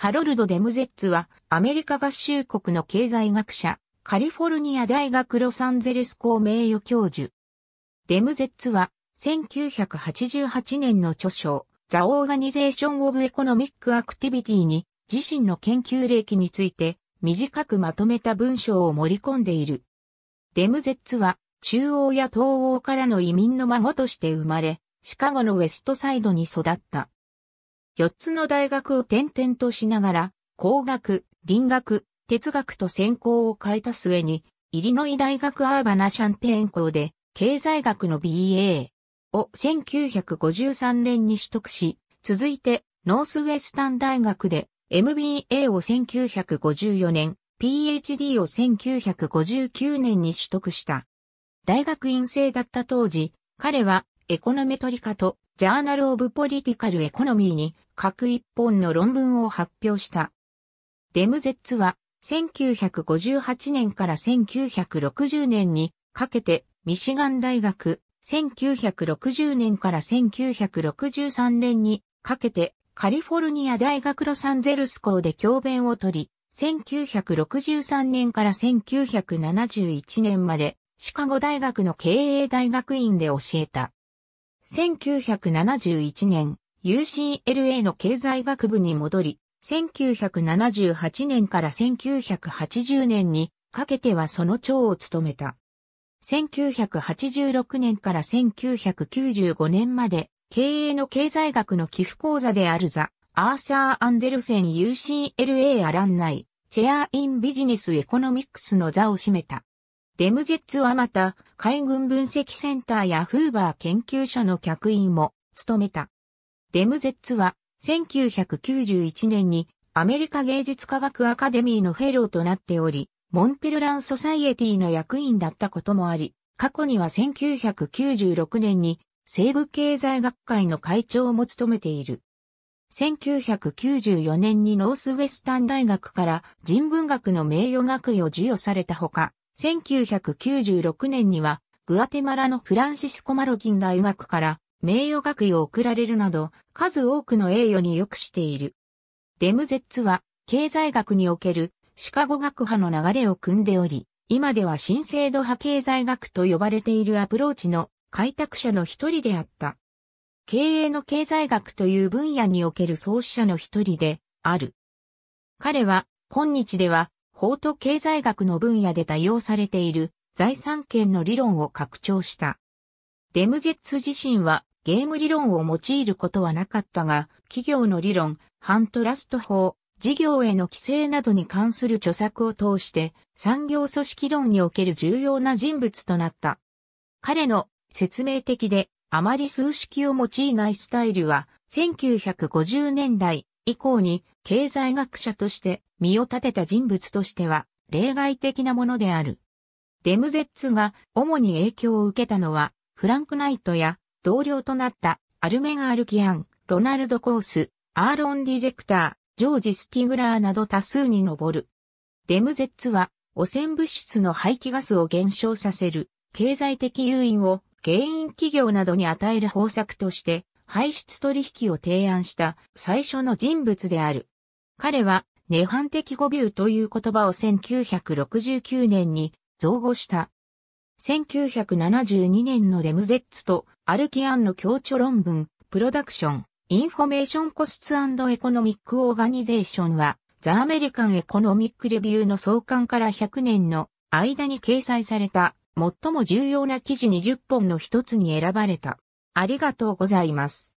ハロルド・デムゼッツは、アメリカ合衆国の経済学者、カリフォルニア大学ロサンゼルス校名誉教授。デムゼッツは、1988年の著書、ザ・オーガニゼーション・オブ・エコノミック・アクティビティに、自身の研究歴について、短くまとめた文章を盛り込んでいる。デムゼッツは、中央や東欧からの移民の孫として生まれ、シカゴのウェストサイドに育った。4つの大学を転々としながら、工学、林学、哲学と専攻を変えた末に、イリノイ大学アーバナシャンペーン校で、経済学の BA を1953年に取得し、続いて、ノースウェスタン大学で MBA を1954年、PhD を1959年に取得した。大学院生だった当時、彼はエコノメトリカとジャーナルオブポリティカルエコノミーに各一本の論文を発表した。デムゼッツは1958年から1960年にかけてミシガン大学、1960年から1963年にかけてカリフォルニア大学ロサンゼルス校で教鞭を取り、1963年から1971年までシカゴ大学の経営大学院で教えた。1971年、UCLA の経済学部に戻り、1978年から1980年にかけてはその長を務めた。1986年から1995年まで経営の経済学の寄付講座であるザ・アーサー・アンデルセン UCLA アランナイ、チェア・イン・ビジネス・エコノミクスの座を占めた。デムゼッツはまた海軍分析センターやフーバー研究所の客員も務めた。デムゼッツは、1991年にアメリカ芸術科学アカデミーのフェローとなっており、モンペルラン・ソサイエティの役員だったこともあり、過去には1996年に西部経済学会の会長も務めている。1994年にノースウェスタン大学から人文学の名誉学位を授与されたほか、1996年にはグアテマラのフランシスコ・マロギン大学から名誉学位を贈られるなど、数多くの栄誉に良くしている。デムゼッツは、経済学におけるシカゴ学派の流れを組んでおり、今では新制度派経済学と呼ばれているアプローチの開拓者の一人であった。経営の経済学という分野における創始者の一人である。彼は今日では法と経済学の分野で多用されている財産権の理論を拡張した。デムゼッツ自身はゲーム理論を用いることはなかったが、企業の理論、ハントラスト法、事業への規制などに関する著作を通して産業組織論における重要な人物となった。彼の説明的であまり数式を用いないスタイルは1950年代以降に経済学者として身を立てた人物としては例外的なものである。デムゼッツが主に影響を受けたのはフランクナイトや同僚となったアルメガ・アルキアン、ロナルド・コース、アーロン・ディレクター、ジョージ・スティグラーなど多数に上る。デムゼッツは汚染物質の排気ガスを減少させる経済的誘因を原因企業などに与える方策として排出取引を提案した最初の人物である。彼は涅槃的語尾という言葉を1969年に造語した1972年のレムゼッツとアルキアンの協調論文、プロダクション、インフォメーションコスツエコノミックオーガニゼーションは、ザ・アメリカン・エコノミック・レビューの創刊から100年の間に掲載された、最も重要な記事20本の一つに選ばれた。ありがとうございます。